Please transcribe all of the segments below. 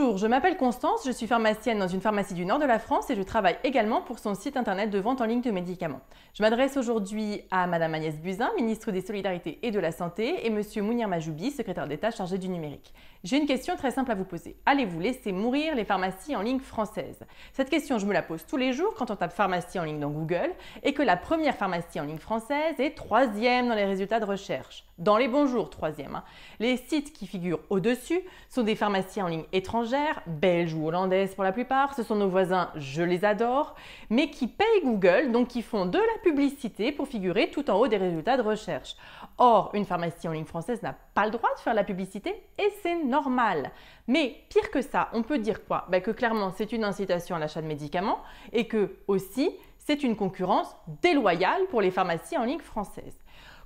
Bonjour, je m'appelle Constance, je suis pharmacienne dans une pharmacie du nord de la France et je travaille également pour son site internet de vente en ligne de médicaments. Je m'adresse aujourd'hui à Madame Agnès Buzyn, ministre des Solidarités et de la Santé, et Monsieur Mounir Majoubi, secrétaire d'État chargé du numérique. J'ai une question très simple à vous poser. Allez-vous laisser mourir les pharmacies en ligne françaises Cette question, je me la pose tous les jours quand on tape pharmacie en ligne dans Google et que la première pharmacie en ligne française est troisième dans les résultats de recherche. Dans les bons jours, troisième. Hein. Les sites qui figurent au-dessus sont des pharmacies en ligne étrangères Belge belges ou hollandaises pour la plupart, ce sont nos voisins, je les adore, mais qui payent Google, donc qui font de la publicité pour figurer tout en haut des résultats de recherche. Or, une pharmacie en ligne française n'a pas le droit de faire de la publicité et c'est normal. Mais pire que ça, on peut dire quoi bah Que clairement, c'est une incitation à l'achat de médicaments et que aussi, c'est une concurrence déloyale pour les pharmacies en ligne française.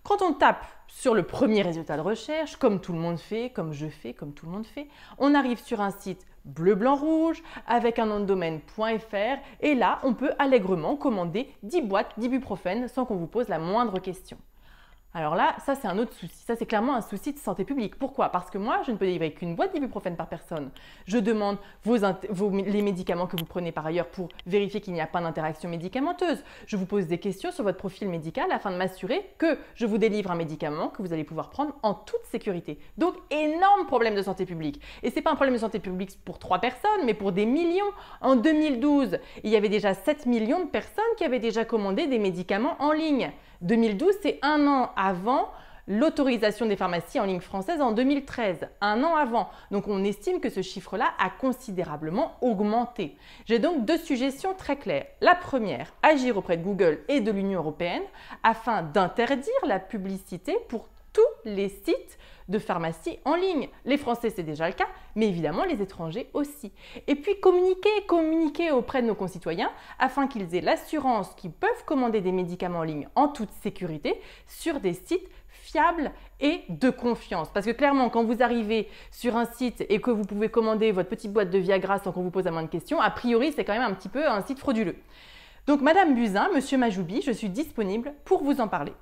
Quand on tape sur le premier résultat de recherche, comme tout le monde fait, comme je fais, comme tout le monde fait. On arrive sur un site bleu, blanc, rouge, avec un nom de domaine.fr, et là, on peut allègrement commander 10 boîtes d'ibuprofène sans qu'on vous pose la moindre question. Alors là, ça c'est un autre souci. Ça c'est clairement un souci de santé publique. Pourquoi Parce que moi, je ne peux délivrer qu'une boîte d'ibuprofène par personne. Je demande les médicaments que vous prenez par ailleurs pour vérifier qu'il n'y a pas d'interaction médicamenteuse. Je vous pose des questions sur votre profil médical afin de m'assurer que je vous délivre un médicament que vous allez pouvoir prendre en toute sécurité. Donc énorme problème de santé publique. Et ce n'est pas un problème de santé publique pour trois personnes, mais pour des millions. En 2012, il y avait déjà 7 millions de personnes qui avaient déjà commandé des médicaments en ligne. 2012, c'est un an avant l'autorisation des pharmacies en ligne française en 2013, un an avant. Donc on estime que ce chiffre-là a considérablement augmenté. J'ai donc deux suggestions très claires. La première, agir auprès de Google et de l'Union européenne afin d'interdire la publicité pour les sites de pharmacie en ligne. Les Français, c'est déjà le cas, mais évidemment les étrangers aussi. Et puis communiquer, communiquer auprès de nos concitoyens afin qu'ils aient l'assurance qu'ils peuvent commander des médicaments en ligne en toute sécurité sur des sites fiables et de confiance. Parce que clairement, quand vous arrivez sur un site et que vous pouvez commander votre petite boîte de Viagra sans qu'on vous pose la moindre question, a priori, c'est quand même un petit peu un site frauduleux. Donc, Madame Buzyn, Monsieur Majoubi, je suis disponible pour vous en parler.